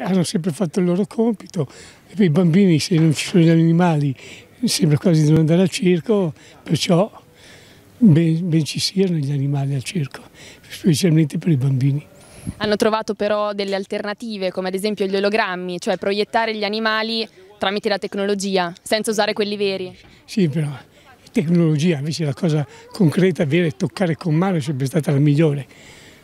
Hanno sempre fatto il loro compito, e i bambini se non ci sono gli animali sembra quasi di non andare al circo, perciò ben, ben ci siano gli animali al circo, specialmente per i bambini. Hanno trovato però delle alternative come ad esempio gli ologrammi, cioè proiettare gli animali tramite la tecnologia, senza usare quelli veri. Sì, però tecnologia invece la cosa concreta, vera e toccare con mano è sempre stata la migliore.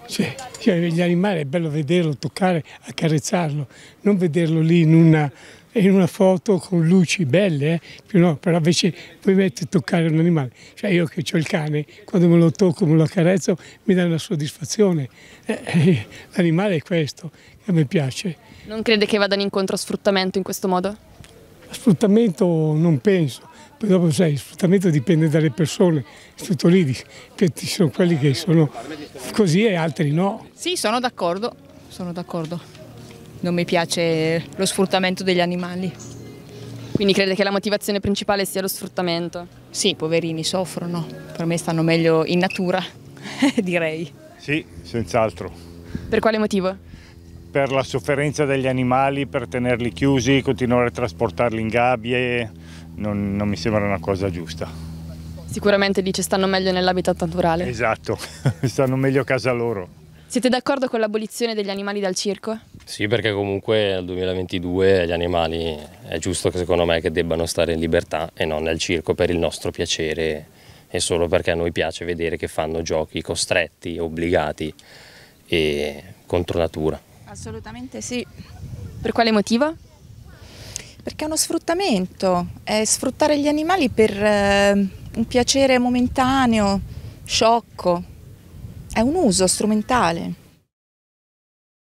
Cioè, cioè, gli animali è bello vederlo, toccare, accarezzarlo, non vederlo lì in una, in una foto con luci belle, eh? no, però invece poi metti toccare un animale. Cioè io che ho il cane, quando me lo tocco, me lo accarezzo, mi dà una soddisfazione. Eh, eh, l'animale è questo, che a me piace. Non crede che vadano incontro a sfruttamento in questo modo? A sfruttamento non penso, poi dopo sai, il sfruttamento dipende dalle persone, tutto lì, che ci sono quelli che sono così e altri no. Sì, sono d'accordo, sono d'accordo. Non mi piace lo sfruttamento degli animali. Quindi crede che la motivazione principale sia lo sfruttamento? Sì, i poverini soffrono, per me stanno meglio in natura, direi. Sì, senz'altro. Per quale motivo? Per la sofferenza degli animali, per tenerli chiusi, continuare a trasportarli in gabbie, non, non mi sembra una cosa giusta. Sicuramente dice stanno meglio nell'habitat naturale. Esatto, stanno meglio a casa loro. Siete d'accordo con l'abolizione degli animali dal circo? Sì, perché comunque nel 2022 gli animali è giusto che secondo me che debbano stare in libertà e non nel circo per il nostro piacere e solo perché a noi piace vedere che fanno giochi costretti, obbligati e contro natura. Assolutamente sì. Per quale motivo? Perché è uno sfruttamento, è sfruttare gli animali per eh, un piacere momentaneo, sciocco, è un uso strumentale.